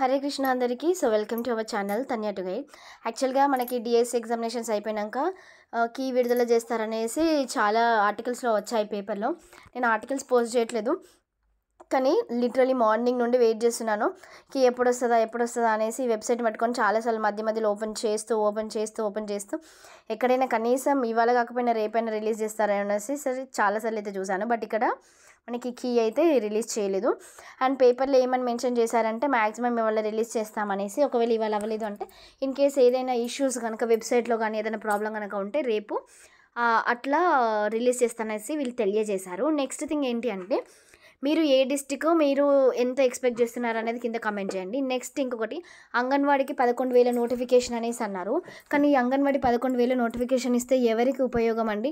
హరే కృష్ణ అందరికీ so welcome to our channel Tanya to guide యాక్చువల్గా మనకి డిఎస్సి ఎగ్జామినేషన్స్ అయిపోయాక కీ విడుదల చేస్తారనేసి చాలా ఆర్టికల్స్లో వచ్చాయి పేపర్లో నేను ఆర్టికల్స్ పోస్ట్ చేయట్లేదు కానీ లిటరలీ మార్నింగ్ నుండి వెయిట్ చేస్తున్నాను కి ఎప్పుడు వస్తుందా ఎప్పుడు వస్తుందా అనేసి వెబ్సైట్ పట్టుకొని చాలాసార్లు మధ్య మధ్యలో ఓపెన్ చేస్తూ ఓపెన్ చేస్తూ ఓపెన్ చేస్తూ ఎక్కడైనా కనీసం ఇవాళ కాకపోయినా రేపైనా రిలీజ్ చేస్తారనేసి సరే చాలాసార్లు అయితే చూశాను బట్ ఇక్కడ మనకి కీ అయితే రిలీజ్ చేయలేదు అండ్ పేపర్లో ఏమని మెన్షన్ చేశారంటే మ్యాక్సిమం ఇవాళ రిలీజ్ చేస్తామనేసి ఒకవేళ ఇవాళ అవ్వలేదు అంటే ఇన్ కేస్ ఏదైనా ఇష్యూస్ కనుక వెబ్సైట్లో కానీ ఏదైనా ప్రాబ్లం కనుక ఉంటే రేపు అట్లా రిలీజ్ చేస్తానేసి వీళ్ళు తెలియజేశారు నెక్స్ట్ థింగ్ ఏంటి అంటే మీరు ఏ డిస్టిక్ మీరు ఎంత ఎక్స్పెక్ట్ చేస్తున్నారు అనేది కింద కమెంట్ చేయండి నెక్స్ట్ ఇంకొకటి అంగన్వాడికి పదకొండు వేల నోటిఫికేషన్ అనేసి అన్నారు కానీ అంగన్వాడి పదకొండు వేల నోటిఫికేషన్ ఇస్తే ఎవరికి ఉపయోగం అండి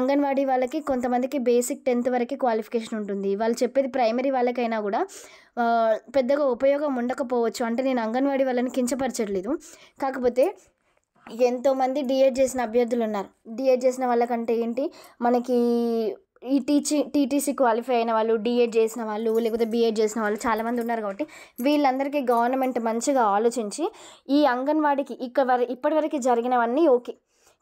అంగన్వాడీ వాళ్ళకి కొంతమందికి బేసిక్ టెన్త్ వరకు క్వాలిఫికేషన్ ఉంటుంది వాళ్ళు చెప్పేది ప్రైమరీ వాళ్ళకైనా కూడా పెద్దగా ఉపయోగం ఉండకపోవచ్చు అంటే నేను అంగన్వాడి వాళ్ళని కించపరచట్లేదు కాకపోతే ఎంతోమంది డిఎడ్ చేసిన అభ్యర్థులు ఉన్నారు డిఎడ్ చేసిన వాళ్ళకంటే ఏంటి మనకి ఈ టీచింగ్ టీటీసీ క్వాలిఫై అయిన వాళ్ళు డిఎడ్ చేసిన వాళ్ళు లేకపోతే బీఎడ్ చేసిన వాళ్ళు చాలామంది ఉన్నారు కాబట్టి వీళ్ళందరికీ గవర్నమెంట్ మంచిగా ఆలోచించి ఈ అంగన్వాడీకి ఇక్కడ వర ఇప్పటివరకు జరిగినవన్నీ ఓకే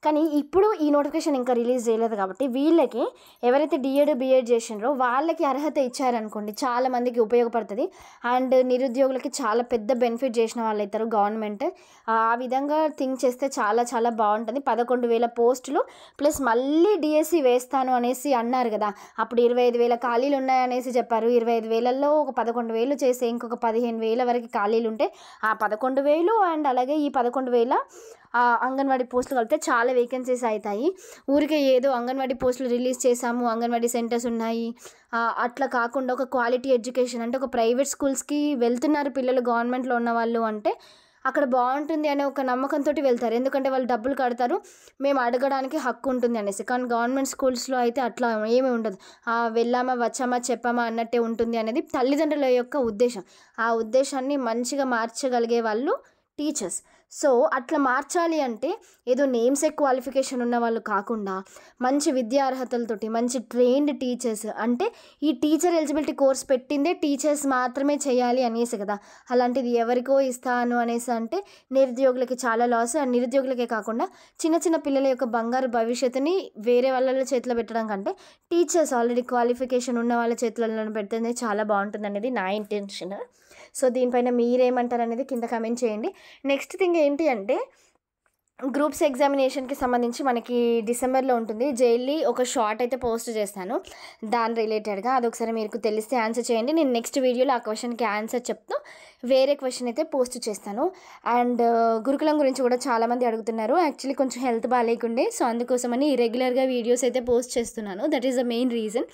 కానీ ఇప్పుడు ఈ నోటిఫికేషన్ ఇంకా రిలీజ్ చేయలేదు కాబట్టి వీళ్ళకి ఎవరైతే డిఎడ్ బిఎడ్ చేసినారో వాళ్ళకి అర్హత ఇచ్చారనుకోండి చాలామందికి ఉపయోగపడుతుంది అండ్ నిరుద్యోగులకి చాలా పెద్ద బెనిఫిట్ చేసిన వాళ్ళు అవుతారు గవర్నమెంట్ ఆ విధంగా థింక్ చేస్తే చాలా చాలా బాగుంటుంది పదకొండు వేల పోస్టులు ప్లస్ మళ్ళీ డిఎస్సి వేస్తాను అనేసి అన్నారు కదా అప్పుడు ఇరవై ఐదు వేల ఖాళీలు ఉన్నాయనేసి చెప్పారు ఇరవై ఐదు వేలలో ఒక పదకొండు వేలు చేసే ఇంకొక పదిహేను వేల వరకు ఖాళీలు ఉంటే ఆ పదకొండు వేలు అండ్ అలాగే ఈ పదకొండు వేల అంగన్వాడీ పోస్టులు కలిపితే చాలా చాలా వేకెన్సీస్ అవుతాయి ఊరికే ఏదో అంగన్వాడీ పోస్టులు రిలీజ్ చేశాము అంగన్వాడీ సెంటర్స్ ఉన్నాయి అట్లా కాకుండా ఒక క్వాలిటీ ఎడ్యుకేషన్ అంటే ఒక ప్రైవేట్ స్కూల్స్కి వెళ్తున్నారు పిల్లలు గవర్నమెంట్లో ఉన్న వాళ్ళు అంటే అక్కడ బాగుంటుంది అనే ఒక నమ్మకంతో వెళ్తారు ఎందుకంటే వాళ్ళు డబ్బులు కడతారు మేము అడగడానికి హక్కు ఉంటుంది అనేసి కానీ గవర్నమెంట్ స్కూల్స్లో అయితే అట్లా ఏమీ ఉండదు వెళ్ళామా వచ్చామా చెప్పామా అన్నట్టే ఉంటుంది అనేది తల్లిదండ్రుల యొక్క ఉద్దేశం ఆ ఉద్దేశాన్ని మంచిగా మార్చగలిగే వాళ్ళు టీచర్స్ సో అట్లా మార్చాలి అంటే ఏదో నేమ్సే క్వాలిఫికేషన్ ఉన్న వాళ్ళు కాకుండా మంచి విద్యా అర్హతలతోటి మంచి ట్రైన్డ్ టీచర్స్ అంటే ఈ టీచర్ ఎలిజిబిలిటీ కోర్స్ పెట్టిందే టీచర్స్ మాత్రమే చేయాలి అనేసి కదా అలాంటిది ఎవరికో ఇస్తాను అనేసి అంటే నిరుద్యోగులకి చాలా లాస్ నిరుద్యోగులకే కాకుండా చిన్న చిన్న పిల్లల యొక్క బంగారు భవిష్యత్తుని వేరే వాళ్ళ చేతిలో పెట్టడం కంటే టీచర్స్ ఆల్రెడీ క్వాలిఫికేషన్ ఉన్న వాళ్ళ చేతులలో పెడితేనే చాలా బాగుంటుంది అనేది నా ఇంటెన్షన్ సో దీనిపైన మీరేమంటారు అనేది కింద కమెంట్ చేయండి నెక్స్ట్ థింగ్ ఏంటి అంటే గ్రూప్స్ ఎగ్జామినేషన్కి సంబంధించి మనకి డిసెంబర్లో ఉంటుంది జైల్లీ ఒక షార్ట్ అయితే పోస్ట్ చేస్తాను దాని రిలేటెడ్గా అదొకసారి మీకు తెలిస్తే ఆన్సర్ చేయండి నేను నెక్స్ట్ వీడియోలో ఆ క్వశ్చన్కి ఆన్సర్ చెప్తూ వేరే క్వశ్చన్ అయితే పోస్ట్ చేస్తాను అండ్ గురుకులం గురించి కూడా చాలామంది అడుగుతున్నారు యాక్చువల్లీ కొంచెం హెల్త్ బాగాలేకుండే సో అందుకోసమని రెగ్యులర్గా వీడియోస్ అయితే పోస్ట్ చేస్తున్నాను that is the main reason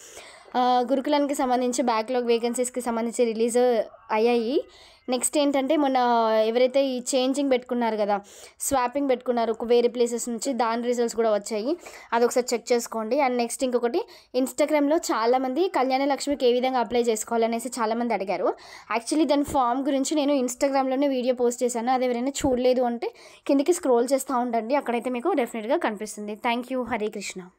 గురుకులానికి సంబంధించి బ్యాక్లాగ్ వేకెన్సీస్కి సంబంధించి రిలీజ్ అయ్యాయి నెక్స్ట్ ఏంటంటే మొన్న ఎవరైతే ఈ చేంజింగ్ పెట్టుకున్నారు కదా స్వాపింగ్ పెట్టుకున్నారు వేరే ప్లేసెస్ నుంచి దాని రిజల్ట్స్ కూడా వచ్చాయి అది ఒకసారి చెక్ చేసుకోండి అండ్ నెక్స్ట్ ఇంకొకటి ఇన్స్టాగ్రామ్లో చాలామంది కళ్యాణ లక్ష్మికి ఏ విధంగా అప్లై చేసుకోవాలనేసి చాలామంది అడిగారు యాక్చువల్లీ దాని ఫామ్ గురించి నేను ఇన్స్టాగ్రామ్లోనే వీడియో పోస్ట్ చేశాను అది ఎవరైనా చూడలేదు అంటే కిందికి స్క్రోల్ చేస్తూ ఉండండి అక్కడైతే మీకు డెఫినెట్గా కనిపిస్తుంది థ్యాంక్ యూ హరే కృష్ణ